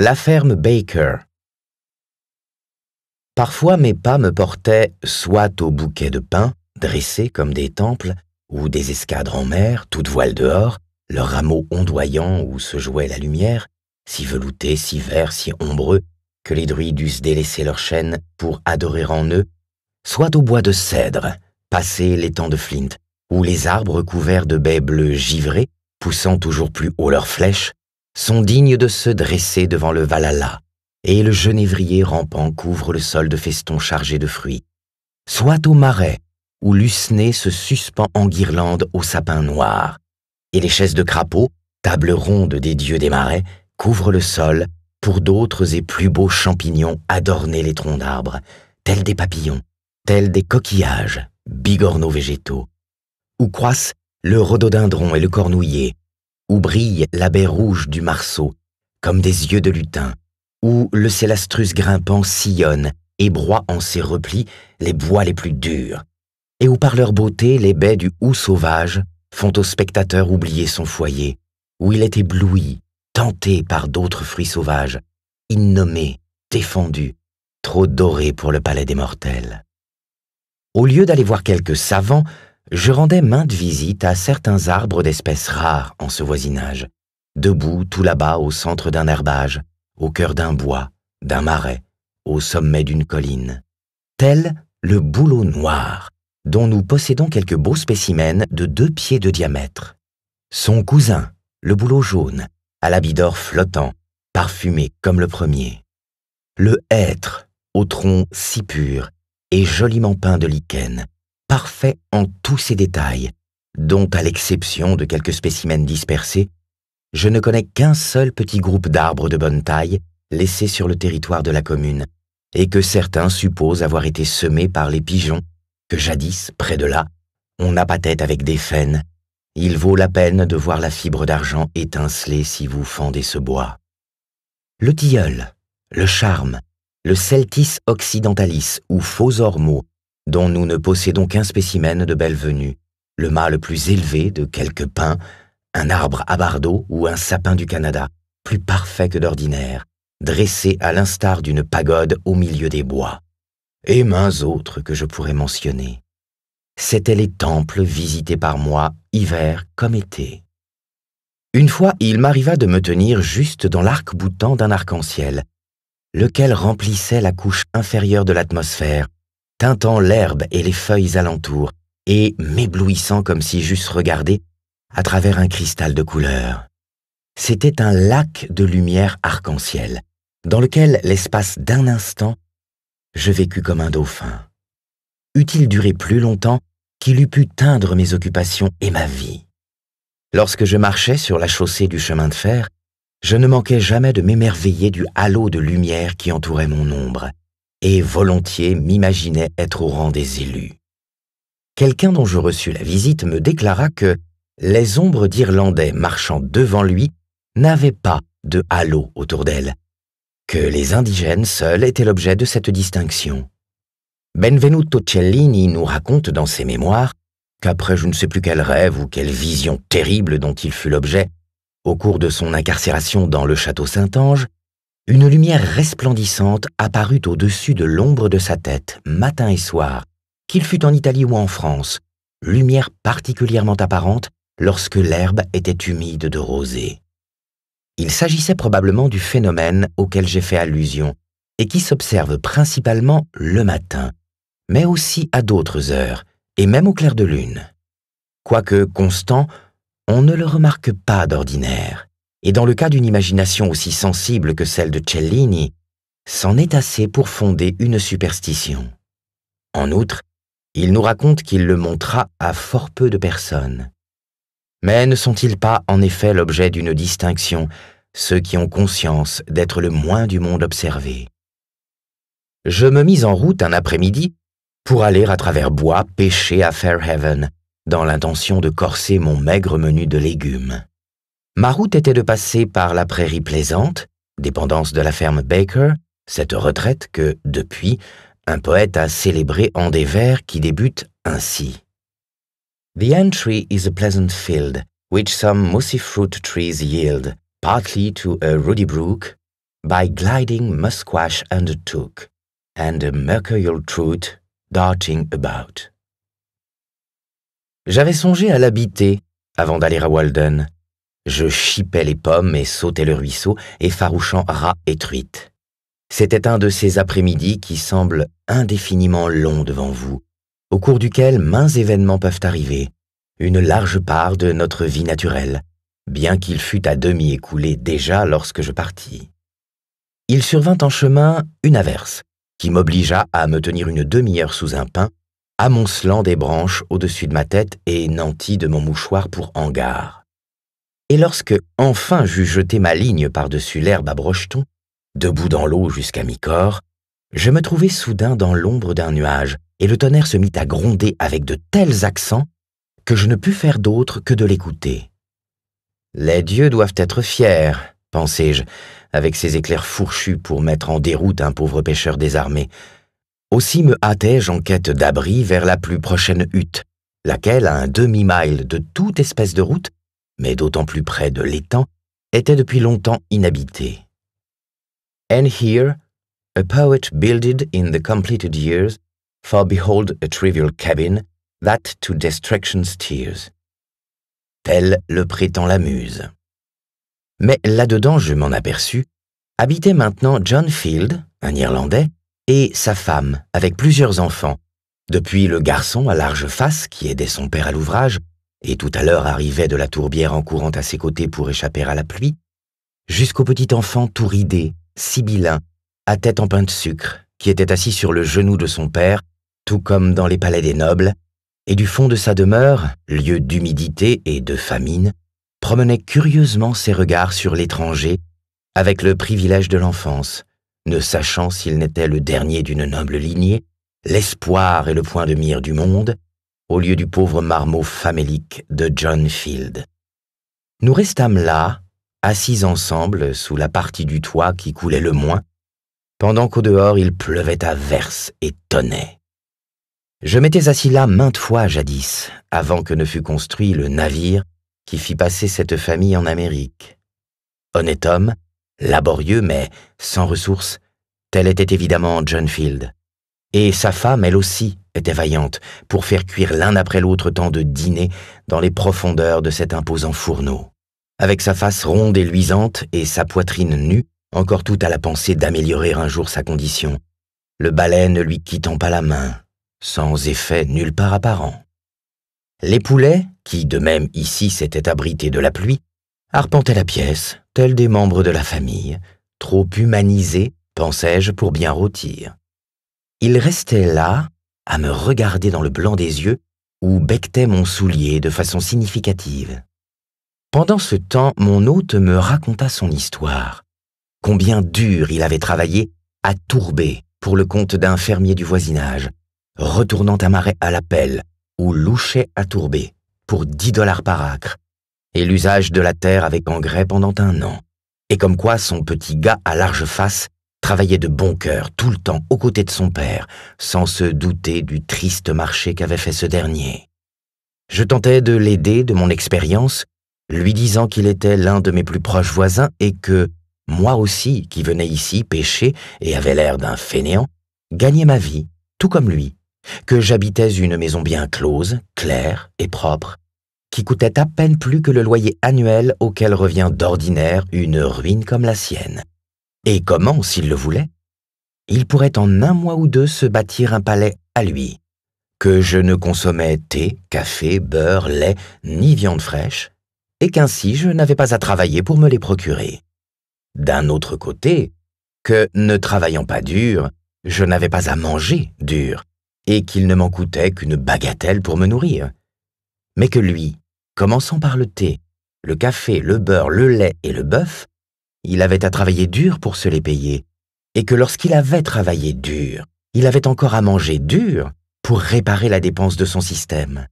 La ferme Baker. Parfois mes pas me portaient soit aux bouquets de pins, dressés comme des temples, ou des escadres en mer, toutes voiles dehors, leurs rameaux ondoyants où se jouait la lumière, si veloutés, si verts, si ombreux, que les druides eussent délaissé leurs chaînes pour adorer en eux, soit au bois de cèdre, passé l'étang de Flint, où les arbres couverts de baies bleues givrées, poussant toujours plus haut leurs flèches, sont dignes de se dresser devant le Valhalla, et le genévrier rampant couvre le sol de festons chargés de fruits, soit au marais, où l'usné se suspend en guirlande au sapin noir, et les chaises de crapaud, table ronde des dieux des marais, couvrent le sol pour d'autres et plus beaux champignons adorner les troncs d'arbres, tels des papillons, tels des coquillages, bigorneaux végétaux, où croissent le rhododendron et le cornouiller, où brille la baie rouge du marceau, comme des yeux de lutin, où le célastrus grimpant sillonne et broie en ses replis les bois les plus durs, et où par leur beauté les baies du houx sauvage font au spectateur oublier son foyer, où il est ébloui, tenté par d'autres fruits sauvages, innommés, défendus, trop dorés pour le palais des mortels. Au lieu d'aller voir quelques savants, je rendais maintes visite à certains arbres d'espèces rares en ce voisinage, debout tout là-bas au centre d'un herbage, au cœur d'un bois, d'un marais, au sommet d'une colline. Tel le bouleau noir, dont nous possédons quelques beaux spécimens de deux pieds de diamètre. Son cousin, le bouleau jaune, à l'habit d'or flottant, parfumé comme le premier. Le hêtre, au tronc si pur et joliment peint de lichen, parfait en tous ses détails, dont, à l'exception de quelques spécimens dispersés, je ne connais qu'un seul petit groupe d'arbres de bonne taille laissés sur le territoire de la commune, et que certains supposent avoir été semés par les pigeons, que jadis, près de là, on tête avec des faines. Il vaut la peine de voir la fibre d'argent étinceler si vous fendez ce bois. Le tilleul, le charme, le celtis occidentalis ou faux ormeaux dont nous ne possédons qu'un spécimen de belle venue, le mât le plus élevé de quelques pins, un arbre à bardeaux ou un sapin du Canada, plus parfait que d'ordinaire, dressé à l'instar d'une pagode au milieu des bois, et mains autres que je pourrais mentionner. C'étaient les temples visités par moi, hiver comme été. Une fois, il m'arriva de me tenir juste dans l'arc-boutant d'un arc-en-ciel, lequel remplissait la couche inférieure de l'atmosphère, tintant l'herbe et les feuilles alentour, et m'éblouissant comme si j'eusse regardé à travers un cristal de couleur. C'était un lac de lumière arc-en-ciel, dans lequel, l'espace d'un instant, je vécus comme un dauphin. Eût-il duré plus longtemps qu'il eût pu teindre mes occupations et ma vie Lorsque je marchais sur la chaussée du chemin de fer, je ne manquais jamais de m'émerveiller du halo de lumière qui entourait mon ombre, et volontiers m'imaginais être au rang des élus. Quelqu'un dont je reçus la visite me déclara que les ombres d'Irlandais marchant devant lui n'avaient pas de halo autour d'elles, que les indigènes seuls étaient l'objet de cette distinction. Benvenuto Cellini nous raconte dans ses mémoires qu'après je ne sais plus quel rêve ou quelle vision terrible dont il fut l'objet, au cours de son incarcération dans le château Saint-Ange, une lumière resplendissante apparut au-dessus de l'ombre de sa tête, matin et soir, qu'il fût en Italie ou en France, lumière particulièrement apparente lorsque l'herbe était humide de rosée. Il s'agissait probablement du phénomène auquel j'ai fait allusion et qui s'observe principalement le matin, mais aussi à d'autres heures, et même au clair de lune. Quoique constant, on ne le remarque pas d'ordinaire et dans le cas d'une imagination aussi sensible que celle de Cellini, s'en est assez pour fonder une superstition. En outre, il nous raconte qu'il le montra à fort peu de personnes. Mais ne sont-ils pas en effet l'objet d'une distinction, ceux qui ont conscience d'être le moins du monde observé Je me mis en route un après-midi pour aller à travers bois pêcher à Fairhaven, dans l'intention de corser mon maigre menu de légumes. Ma route était de passer par la prairie plaisante, dépendance de la ferme Baker, cette retraite que, depuis, un poète a célébrée en des vers qui débutent ainsi. The entry is a pleasant field, which some mossy fruit trees yield, partly to a ruddy brook, by gliding musquash undertook, and a mercurial trout darting about. J'avais songé à l'habiter avant d'aller à Walden, je chipais les pommes et sautais le ruisseau, effarouchant rats et truites. C'était un de ces après-midi qui semblent indéfiniment longs devant vous, au cours duquel maints événements peuvent arriver, une large part de notre vie naturelle, bien qu'il fût à demi écoulé déjà lorsque je partis. Il survint en chemin une averse, qui m'obligea à me tenir une demi-heure sous un pin, amoncelant des branches au-dessus de ma tête et nanti de mon mouchoir pour hangar. Et lorsque, enfin, j'eus jeté ma ligne par-dessus l'herbe à brochetons, debout dans l'eau jusqu'à mi-corps, je me trouvai soudain dans l'ombre d'un nuage, et le tonnerre se mit à gronder avec de tels accents que je ne pus faire d'autre que de l'écouter. Les dieux doivent être fiers, pensai-je, avec ces éclairs fourchus pour mettre en déroute un pauvre pêcheur désarmé. Aussi me hâtai-je en quête d'abri vers la plus prochaine hutte, laquelle, à un demi-mile de toute espèce de route, mais d'autant plus près de l'étang, était depuis longtemps inhabité. And here, a poet builded in the completed years, for behold a trivial cabin that to destruction steers. Tel le prétend la muse. Mais là-dedans, je m'en aperçus, habitait maintenant John Field, un Irlandais, et sa femme, avec plusieurs enfants, depuis le garçon à large face qui aidait son père à l'ouvrage, et tout à l'heure arrivait de la tourbière en courant à ses côtés pour échapper à la pluie, jusqu'au petit enfant tout ridé, sibyllin, à tête en pain de sucre, qui était assis sur le genou de son père, tout comme dans les palais des nobles, et du fond de sa demeure, lieu d'humidité et de famine, promenait curieusement ses regards sur l'étranger, avec le privilège de l'enfance, ne sachant s'il n'était le dernier d'une noble lignée, l'espoir et le point de mire du monde, au lieu du pauvre marmot famélique de John Field. Nous restâmes là, assis ensemble sous la partie du toit qui coulait le moins, pendant qu'au dehors il pleuvait à verse et tonnait. Je m'étais assis là maintes fois jadis, avant que ne fût construit le navire qui fit passer cette famille en Amérique. Honnête homme, laborieux mais sans ressources, tel était évidemment John Field. Et sa femme, elle aussi, était vaillante pour faire cuire l'un après l'autre tant de dîners dans les profondeurs de cet imposant fourneau. Avec sa face ronde et luisante et sa poitrine nue, encore tout à la pensée d'améliorer un jour sa condition, le balai ne lui quittant pas la main, sans effet nulle part apparent. Les poulets, qui de même ici s'étaient abrités de la pluie, arpentaient la pièce, tels des membres de la famille, trop humanisés, pensais-je, pour bien rôtir. Ils restaient là, à me regarder dans le blanc des yeux ou bectait mon soulier de façon significative. Pendant ce temps, mon hôte me raconta son histoire, combien dur il avait travaillé à Tourbé pour le compte d'un fermier du voisinage, retournant à Marais à la pelle, ou louchait à Tourbé pour 10 dollars par acre, et l'usage de la terre avec engrais pendant un an, et comme quoi son petit gars à large face travaillait de bon cœur tout le temps aux côtés de son père, sans se douter du triste marché qu'avait fait ce dernier. Je tentais de l'aider de mon expérience, lui disant qu'il était l'un de mes plus proches voisins et que, moi aussi, qui venais ici pêcher et avait l'air d'un fainéant, gagnais ma vie, tout comme lui, que j'habitais une maison bien close, claire et propre, qui coûtait à peine plus que le loyer annuel auquel revient d'ordinaire une ruine comme la sienne et comment, s'il le voulait, il pourrait en un mois ou deux se bâtir un palais à lui, que je ne consommais thé, café, beurre, lait, ni viande fraîche, et qu'ainsi je n'avais pas à travailler pour me les procurer. D'un autre côté, que, ne travaillant pas dur, je n'avais pas à manger dur, et qu'il ne m'en coûtait qu'une bagatelle pour me nourrir. Mais que lui, commençant par le thé, le café, le beurre, le lait et le bœuf, il avait à travailler dur pour se les payer, et que lorsqu'il avait travaillé dur, il avait encore à manger dur pour réparer la dépense de son système.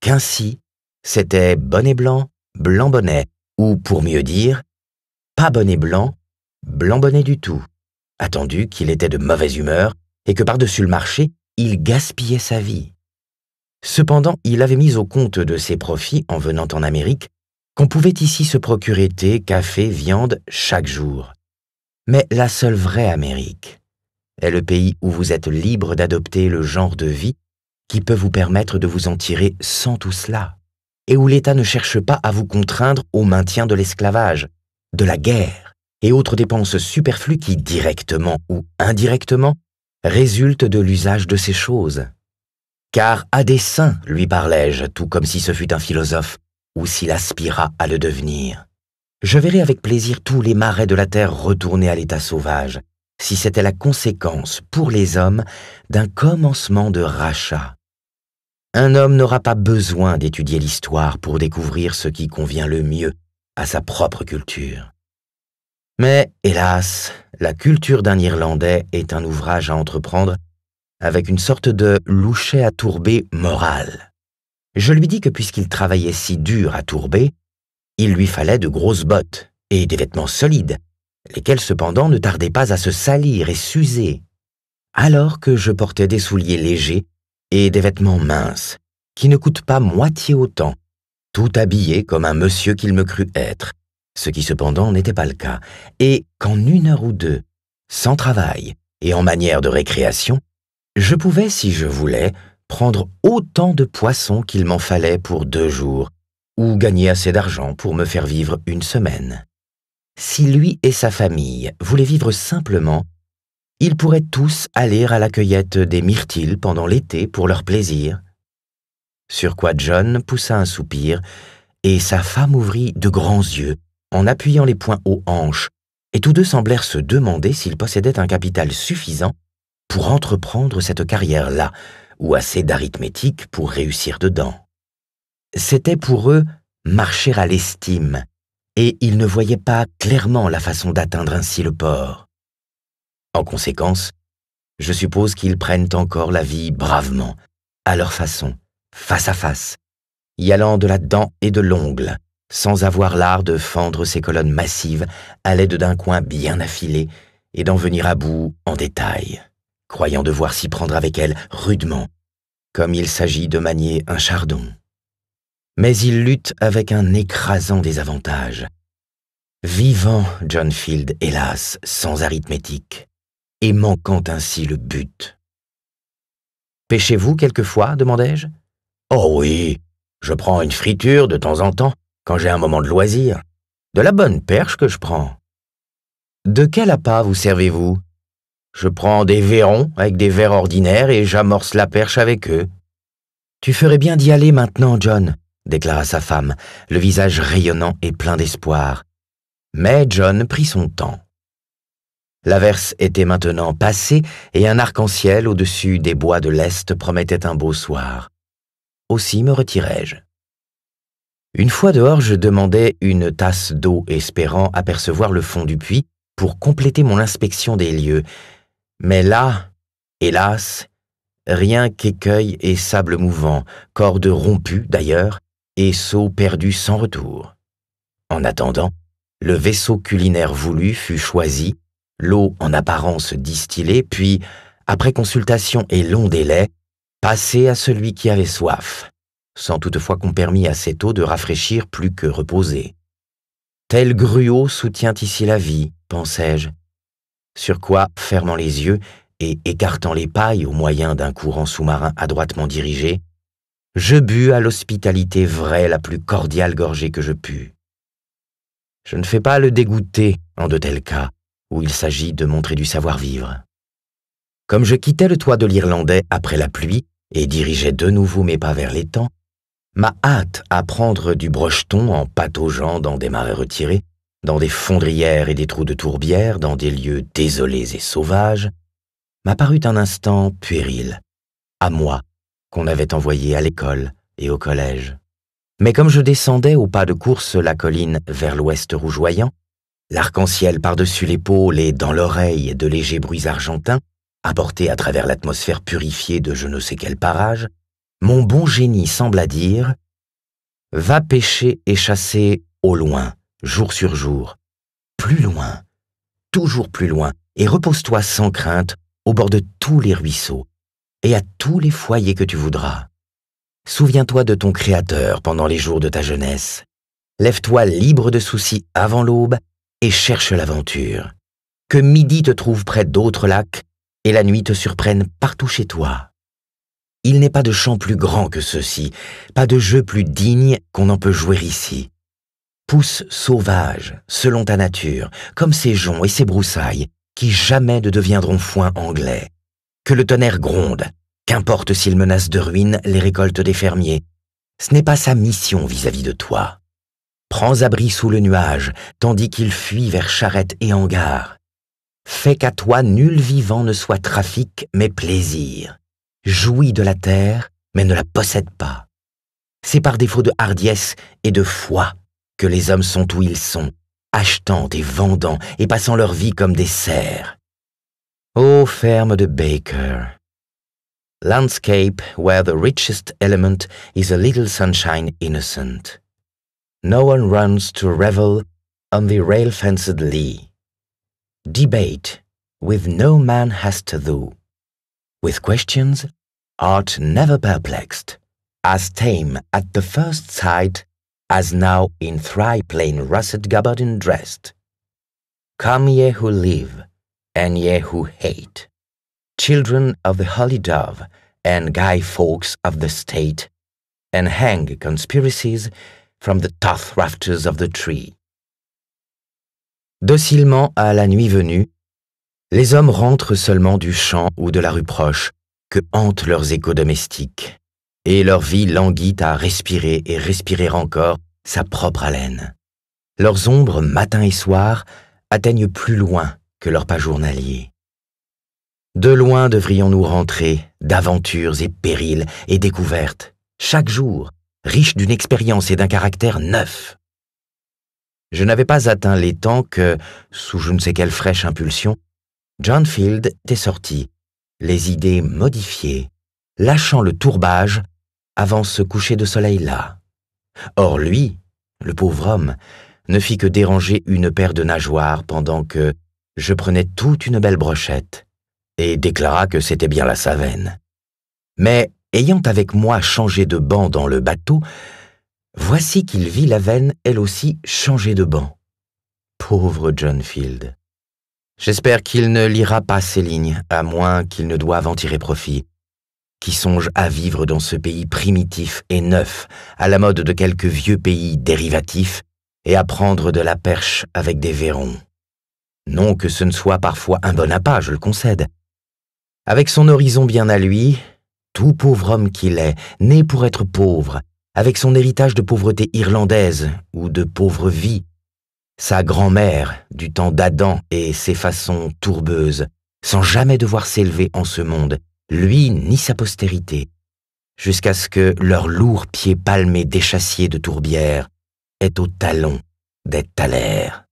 Qu'ainsi, c'était bonnet blanc, blanc bonnet, ou pour mieux dire, pas bonnet blanc, blanc bonnet du tout, attendu qu'il était de mauvaise humeur et que par-dessus le marché, il gaspillait sa vie. Cependant, il avait mis au compte de ses profits en venant en Amérique qu'on pouvait ici se procurer thé, café, viande chaque jour. Mais la seule vraie Amérique est le pays où vous êtes libre d'adopter le genre de vie qui peut vous permettre de vous en tirer sans tout cela, et où l'État ne cherche pas à vous contraindre au maintien de l'esclavage, de la guerre et autres dépenses superflues qui, directement ou indirectement, résultent de l'usage de ces choses. Car à dessein, lui parlais-je, tout comme si ce fût un philosophe, ou s'il aspira à le devenir. Je verrai avec plaisir tous les marais de la terre retourner à l'état sauvage, si c'était la conséquence pour les hommes d'un commencement de rachat. Un homme n'aura pas besoin d'étudier l'histoire pour découvrir ce qui convient le mieux à sa propre culture. Mais, hélas, la culture d'un Irlandais est un ouvrage à entreprendre avec une sorte de louchet à tourber moral je lui dis que puisqu'il travaillait si dur à tourber, il lui fallait de grosses bottes et des vêtements solides, lesquels cependant ne tardaient pas à se salir et s'user, alors que je portais des souliers légers et des vêtements minces, qui ne coûtent pas moitié autant, tout habillé comme un monsieur qu'il me crut être, ce qui cependant n'était pas le cas, et qu'en une heure ou deux, sans travail et en manière de récréation, je pouvais, si je voulais, prendre autant de poissons qu'il m'en fallait pour deux jours, ou gagner assez d'argent pour me faire vivre une semaine. Si lui et sa famille voulaient vivre simplement, ils pourraient tous aller à la cueillette des myrtilles pendant l'été pour leur plaisir. Sur quoi John poussa un soupir, et sa femme ouvrit de grands yeux en appuyant les poings aux hanches, et tous deux semblèrent se demander s'ils possédaient un capital suffisant pour entreprendre cette carrière-là, ou assez d'arithmétique pour réussir dedans. C'était pour eux marcher à l'estime, et ils ne voyaient pas clairement la façon d'atteindre ainsi le port. En conséquence, je suppose qu'ils prennent encore la vie bravement, à leur façon, face à face, y allant de la dent et de l'ongle, sans avoir l'art de fendre ces colonnes massives à l'aide d'un coin bien affilé et d'en venir à bout en détail croyant devoir s'y prendre avec elle rudement, comme il s'agit de manier un chardon. Mais il lutte avec un écrasant désavantage. Vivant John Field, hélas, sans arithmétique, et manquant ainsi le but. Pêchez-vous quelquefois demandai-je. Oh oui, je prends une friture de temps en temps, quand j'ai un moment de loisir. De la bonne perche que je prends. De quel appât vous servez-vous je prends des verrons avec des verres ordinaires et j'amorce la perche avec eux. Tu ferais bien d'y aller maintenant, John, déclara sa femme, le visage rayonnant et plein d'espoir. Mais John prit son temps. L'averse était maintenant passée et un arc-en-ciel au-dessus des bois de l'Est promettait un beau soir. Aussi me retirai-je. Une fois dehors, je demandai une tasse d'eau espérant apercevoir le fond du puits pour compléter mon inspection des lieux, mais là, hélas, rien qu'écueil et sable mouvant, cordes rompues d'ailleurs, et seaux perdus sans retour. En attendant, le vaisseau culinaire voulu fut choisi, l'eau en apparence distillée, puis, après consultation et long délai, passée à celui qui avait soif, sans toutefois qu'on permît à cette eau de rafraîchir plus que reposer. Tel gruau soutient ici la vie, pensais-je, sur quoi, fermant les yeux et écartant les pailles au moyen d'un courant sous-marin adroitement dirigé, je bus à l'hospitalité vraie la plus cordiale gorgée que je pus. Je ne fais pas le dégoûter en de tels cas où il s'agit de montrer du savoir-vivre. Comme je quittais le toit de l'Irlandais après la pluie et dirigeais de nouveau mes pas vers l'étang, ma hâte à prendre du brocheton en pataugeant dans des marais retirés dans des fondrières et des trous de tourbières, dans des lieux désolés et sauvages, m'apparut un instant puéril, à moi, qu'on avait envoyé à l'école et au collège. Mais comme je descendais au pas de course la colline vers l'ouest rougeoyant, l'arc-en-ciel par-dessus l'épaule et dans l'oreille de légers bruits argentins, apportés à travers l'atmosphère purifiée de je ne sais quel parage, mon bon génie sembla dire Va pêcher et chasser au loin, jour sur jour, plus loin, toujours plus loin, et repose-toi sans crainte au bord de tous les ruisseaux et à tous les foyers que tu voudras. Souviens-toi de ton Créateur pendant les jours de ta jeunesse. Lève-toi libre de soucis avant l'aube et cherche l'aventure. Que midi te trouve près d'autres lacs et la nuit te surprenne partout chez toi. Il n'est pas de champ plus grand que ceci, pas de jeu plus digne qu'on en peut jouer ici pousse sauvage, selon ta nature, comme ces joncs et ces broussailles, qui jamais ne deviendront foin anglais. Que le tonnerre gronde, qu'importe s'il menace de ruine les récoltes des fermiers, ce n'est pas sa mission vis-à-vis de toi. Prends abri sous le nuage, tandis qu'il fuit vers charrette et hangar. Fais qu'à toi nul vivant ne soit trafic, mais plaisir. Jouis de la terre, mais ne la possède pas. C'est par défaut de hardiesse et de foi que les hommes sont où ils sont, achetant et vendant et passant leur vie comme des cerfs. Ô oh, ferme de Baker! Landscape where the richest element is a little sunshine innocent. No one runs to revel on the rail-fenced lea. Debate with no man has to do. With questions, art never perplexed, as tame at the first sight as now in thry plain russet gabardine dressed. Come ye who live, and ye who hate, children of the holy dove, and guy folks of the state, and hang conspiracies from the tough rafters of the tree. Docilement à la nuit venue, les hommes rentrent seulement du champ ou de la rue proche, que hantent leurs échos domestiques. et leur vie languit à respirer et respirer encore sa propre haleine. Leurs ombres, matin et soir, atteignent plus loin que leurs pas journaliers. De loin devrions-nous rentrer, d'aventures et périls et découvertes, chaque jour, riche d'une expérience et d'un caractère neuf. Je n'avais pas atteint les temps que, sous je ne sais quelle fraîche impulsion, John Field était sorti, les idées modifiées, lâchant le tourbage avant ce coucher de soleil-là. Or lui, le pauvre homme, ne fit que déranger une paire de nageoires pendant que je prenais toute une belle brochette, et déclara que c'était bien la savane. Mais, ayant avec moi changé de banc dans le bateau, voici qu'il vit la veine, elle aussi, changer de banc. Pauvre John Field. J'espère qu'il ne lira pas ces lignes, à moins qu'il ne doive en tirer profit qui songe à vivre dans ce pays primitif et neuf, à la mode de quelques vieux pays dérivatifs, et à prendre de la perche avec des verrons. Non que ce ne soit parfois un bon appât, je le concède. Avec son horizon bien à lui, tout pauvre homme qu'il est, né pour être pauvre, avec son héritage de pauvreté irlandaise ou de pauvre vie, sa grand-mère du temps d'Adam et ses façons tourbeuses, sans jamais devoir s'élever en ce monde, lui ni sa postérité, jusqu'à ce que leurs lourds pieds palmés d'échassiers de tourbières aient au talon des talères.